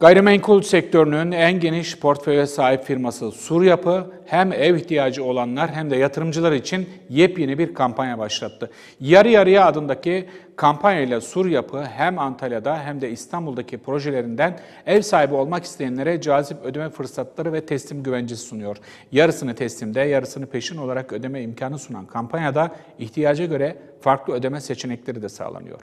Gayrimenkul sektörünün en geniş portföye sahip firması Sur Yapı hem ev ihtiyacı olanlar hem de yatırımcılar için yepyeni bir kampanya başlattı. Yarı yarıya adındaki kampanyayla Sur Yapı hem Antalya'da hem de İstanbul'daki projelerinden ev sahibi olmak isteyenlere cazip ödeme fırsatları ve teslim güvencesi sunuyor. Yarısını teslimde, yarısını peşin olarak ödeme imkanı sunan kampanyada ihtiyaca göre farklı ödeme seçenekleri de sağlanıyor.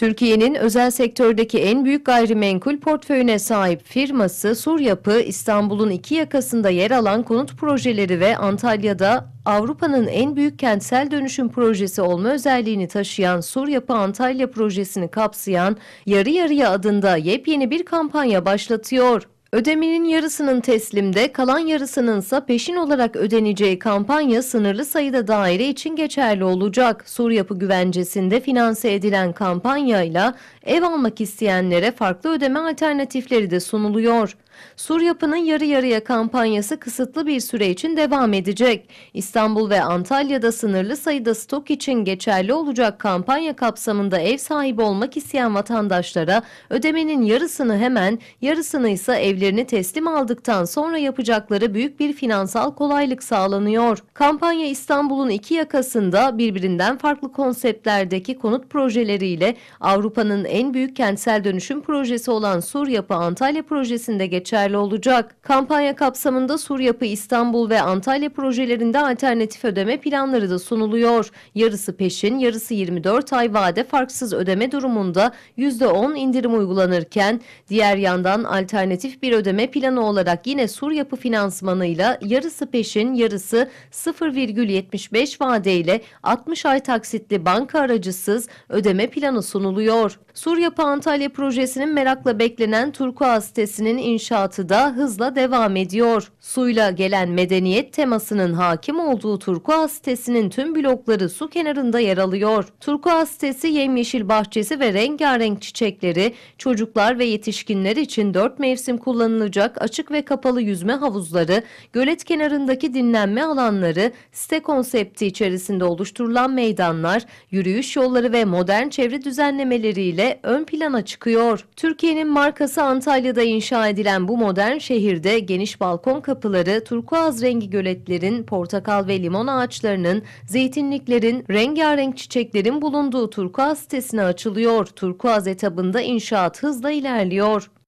Türkiye'nin özel sektördeki en büyük gayrimenkul portföyüne sahip firması Sur Yapı, İstanbul'un iki yakasında yer alan konut projeleri ve Antalya'da Avrupa'nın en büyük kentsel dönüşüm projesi olma özelliğini taşıyan Sur Yapı Antalya projesini kapsayan Yarı Yarıya adında yepyeni bir kampanya başlatıyor. Ödemenin yarısının teslimde, kalan yarısının ise peşin olarak ödeneceği kampanya sınırlı sayıda daire için geçerli olacak. Sur Yapı güvencesinde finanse edilen kampanyayla ev almak isteyenlere farklı ödeme alternatifleri de sunuluyor. Sur Yapı'nın yarı yarıya kampanyası kısıtlı bir süre için devam edecek. İstanbul ve Antalya'da sınırlı sayıda stok için geçerli olacak kampanya kapsamında ev sahibi olmak isteyen vatandaşlara ödemenin yarısını hemen, yarısını ise evli ödevlerini teslim aldıktan sonra yapacakları büyük bir finansal kolaylık sağlanıyor. Kampanya İstanbul'un iki yakasında birbirinden farklı konseptlerdeki konut projeleriyle Avrupa'nın en büyük kentsel dönüşüm projesi olan Sur Yapı Antalya projesinde geçerli olacak. Kampanya kapsamında Sur Yapı İstanbul ve Antalya projelerinde alternatif ödeme planları da sunuluyor. Yarısı peşin, yarısı 24 ay vade farksız ödeme durumunda %10 indirim uygulanırken diğer yandan alternatif bir bir ödeme planı olarak yine sur yapı finansmanıyla yarısı peşin yarısı 0,75 vadeyle 60 ay taksitli banka aracısız ödeme planı sunuluyor. Sur Yapı Antalya projesinin merakla beklenen Turkuaz sitesinin inşaatı da hızla devam ediyor. Suyla gelen medeniyet temasının hakim olduğu Turkuaz sitesinin tüm blokları su kenarında yer alıyor. Turkuaz sitesi yemyeşil bahçesi ve rengarenk çiçekleri çocuklar ve yetişkinler için dört mevsim kullanılacak açık ve kapalı yüzme havuzları, gölet kenarındaki dinlenme alanları, site konsepti içerisinde oluşturulan meydanlar, yürüyüş yolları ve modern çevre düzenlemeleriyle ön plana çıkıyor. Türkiye'nin markası Antalya'da inşa edilen bu modern şehirde geniş balkon kapıları, turkuaz rengi göletlerin, portakal ve limon ağaçlarının, zeytinliklerin, rengarenk çiçeklerin bulunduğu turkuaz sitesine açılıyor. Turkuaz etabında inşaat hızla ilerliyor.